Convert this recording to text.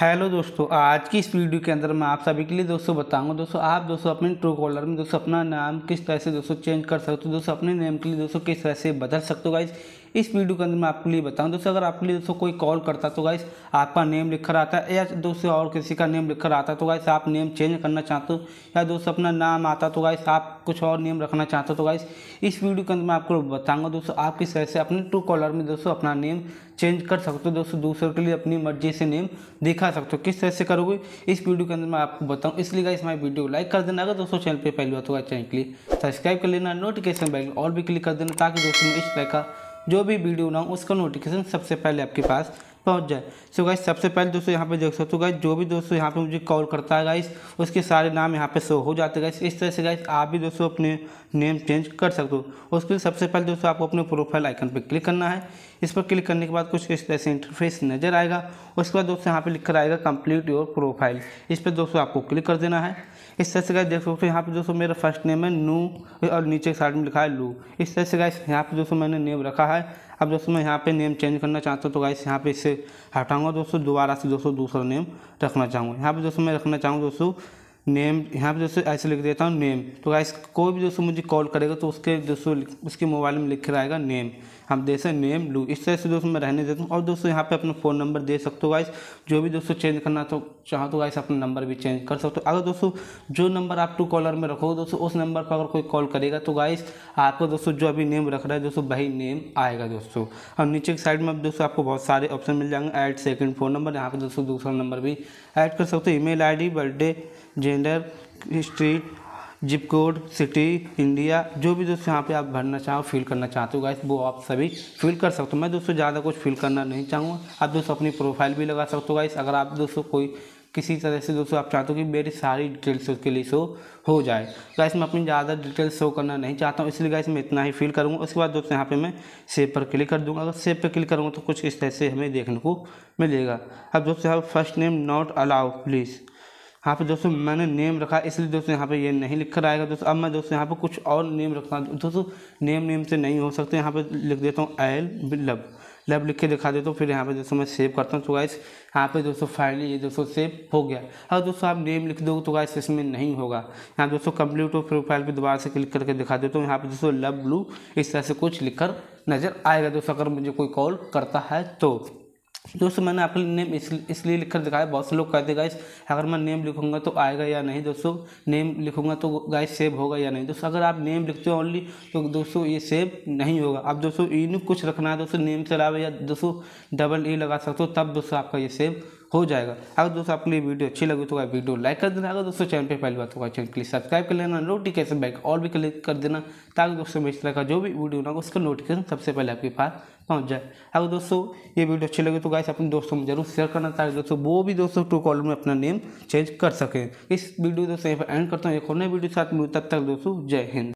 hello दोस्तों आज की इस वीडियो के अंदर मैं आप सभी के लिए दोस्तों बताऊंगा दोस्तों आप दोस्तों अपने ट्रू कॉलर में दोस्तों अपना नाम किस तरह से दोस्तों चेंज कर सकते हो दोस्तों अपने नेम के लिए दोस्तों किस तरह से बदल सकते हो गाइज इस वीडियो के अंदर मैं आपके लिए बताऊँ दोस्तों अगर आपके लिए दोस्तों कोई कॉल करता तो गाइस आपका नेम लिख कर आता है या दोस्तों और किसी का नेम लिख कर आता तो गाइस आप नेम चेंज करना चाहते हो या दोस्तों अपना नाम आता तो गाइस आप कुछ और नेम रखना चाहते हो तो गाइस इस वीडियो के अंदर मैं आपको बताऊँगा दोस्तों आप किस तरह से अपने ट्रू कॉलर में दोस्तों अपना नेम चेंज कर सकते हो दोस्तों दूसरों के लिए अपनी मर्जी से नेम दिखा सकते हो किस तरह से करोगे इस वीडियो के अंदर मैं आपको बताऊँ इसलिए गाइस हमारी वीडियो को लाइक कर देना अगर दोस्तों चैनल पर पहली बात होगा चैनल के लिए सब्सक्राइब कर लेना नोटिफिकेशन बेल और भी क्लिक कर देना ताकि दोस्तों इस तरह का जो भी वीडियो बनाऊँ उसका नोटिफिकेशन सबसे पहले आपके पास पहुंच जाए सो गाइस सबसे पहले दोस्तों यहाँ पे देख सकते हो गाइस जो भी दोस्तों यहाँ पे मुझे कॉल करता है गाइस उसके सारे नाम यहाँ पे शो हो जाते हैं गाइस इस तरह से गाइस आप भी दोस्तों अपने नेम चेंज कर सकते हो उसके लिए सबसे पहले दोस्तों आपको अपने प्रोफाइल आइकन पर क्लिक करना है इस पर क्लिक करने के बाद कुछ इस तरह से इंटरफेस नज़र आएगा उसके बाद दोस्तों यहाँ पर लिख कर आएगा कंप्लीट योर प्रोफाइल इस पर दोस्तों आपको क्लिक कर देना है इस तरह से गाइस देख सकते हो यहाँ पे दोस्तों मेरा फर्स्ट नेम है नू और नीचे साइड में लिखा है लू इस तरह से गाइस यहाँ पे दोस्तों मैंने नेम रखा है अब दोस्तों मैं यहाँ पे नेम चेंज करना चाहता हूँ तो गाइस यहाँ पे इसे हटाऊंगा दोस्तों दोबारा से दोस्तों दूसरा नेम रखना चाहूँगा यहाँ पे दोस्तों मैं रखना चाहूँगा दोस्तों नेम यहाँ पे दोस्तों ऐसे लिख देता हूँ नेम तो गाइस कोई भी दोस्तों मुझे कॉल करेगा तो उसके दोस्तों उसके मोबाइल में लिख रहेगा आएगा नेम हम जैसे नेम लू इस तरह से दोस्तों मैं रहने देता हूँ और दोस्तों यहाँ पे अपना फ़ोन नंबर दे सकते हो गाइस जो भी दोस्तों चेंज करना तो चाहो तो गाइस अपना नंबर भी चेंज कर सकते हो अगर दोस्तों जो नंबर आप टू कॉलर में रखोगे दोस्तों उस नंबर पर अगर कोई कॉल करेगा तो गाइस आपको दोस्तों जो अभी नेम रख रहा है दोस्तों वही नेम आएगा दोस्तों और नीचे की साइड में अब दोस्तों आपको बहुत सारे ऑप्शन मिल जाएंगे ऐड सेकेंड फ़ोन नंबर यहाँ पर दोस्तों दूसरा नंबर भी ऐड कर सकते हो email birthday gender street zip code city India जो भी दोस्तों यहाँ पे आप भरना चाहो फिल करना चाहते हो गाइस वो आप सभी फिल कर सकते हो मैं दोस्तों ज़्यादा कुछ फिल करना नहीं चाहूँगा आप दोस्तों अपनी प्रोफाइल भी लगा सकते हो गाइस अगर आप दोस्तों कोई किसी तरह से दोस्तों आप चाहते हो कि मेरी सारी डिटेल्स उसके लिए शो हो जाए गाइस मैं अपनी ज़्यादा डिटेल्स शो करना नहीं चाहता हूँ इसलिए गाइस मैं इतना ही फिल करूँगा उसके बाद दोस्तों यहाँ पर मैं सेव पर क्लिक कर दूँगा अगर सेव पर क्लिक करूँगा तो कुछ इस तरह से हमें देखने को मिलेगा अब दोस्तों यहाँ first name not allow please यहाँ पे दोस्तों मैंने नेम रखा इसलिए दोस्तों यहाँ पे ये नहीं कर आएगा दोस्तों अब मैं दोस्तों यहाँ पे कुछ और नेम रखता हूँ दोस्तों नेम नेम से नहीं हो सकते यहाँ पे लिख देता हूँ एल लब लब लिख के दिखा देता हूँ फिर यहाँ पे दोस्तों मैं सेव करता हूँ तो गाइस यहाँ पे दोस्तों फाइनली ये दोस्तों सेव हो गया अगर दोस्तों आप नेम लिख दो तो गाइस इसमें नहीं होगा यहाँ दोस्तों कंप्लीट हो प्रोफाइल पर दोबारा से क्लिक करके दिखा देता हूँ यहाँ पे दोस्तों लब ब्लू इस तरह से कुछ लिख नज़र आएगा दोस्तों अगर मुझे कोई कॉल करता है तो दोस्तों मैंने आपके लिए नेम इसलिए लिखकर दिखाया बहुत से लोग कहते गाइस अगर मैं नेम लिखूंगा तो आएगा या नहीं दोस्तों नेम लिखूंगा तो गाइस सेव होगा या नहीं दोस्तों अगर आप नेम लिखते हो ओनली तो दोस्तों ये सेव नहीं होगा आप दोस्तों इन कुछ रखना है दोस्तों नेम से अलावा या दोस्तों डबल ई e लगा सकते हो तब दोस्तों आपका ये सेव हो जाएगा अगर दोस्तों आपके लिए वीडियो अच्छी लगी तो वीडियो लाइक कर देना अगर दोस्तों चैनल पर पहली बात तो होगा चैनल के लिए सब्सक्राइब कर लेना नोटिफिकेशन बैक और भी क्लिक कर देना ताकि दोस्तों में इस तरह का जो भी वीडियो ना उसका नोटिफिकेशन सबसे पहले आपके पास पहुँच जाए अगर दोस्तों ये वीडियो अच्छी लगी तो गाइस अपने दोस्तों में जरूर शेयर करना ताकि दोस्तों वो भी दोस्तों टू कॉलर में अपना नेम चेंज कर सकें इस वीडियो दोस्तों एंड करता हूँ एक और नई वीडियो साथ में तब तक दोस्तों जय हिंद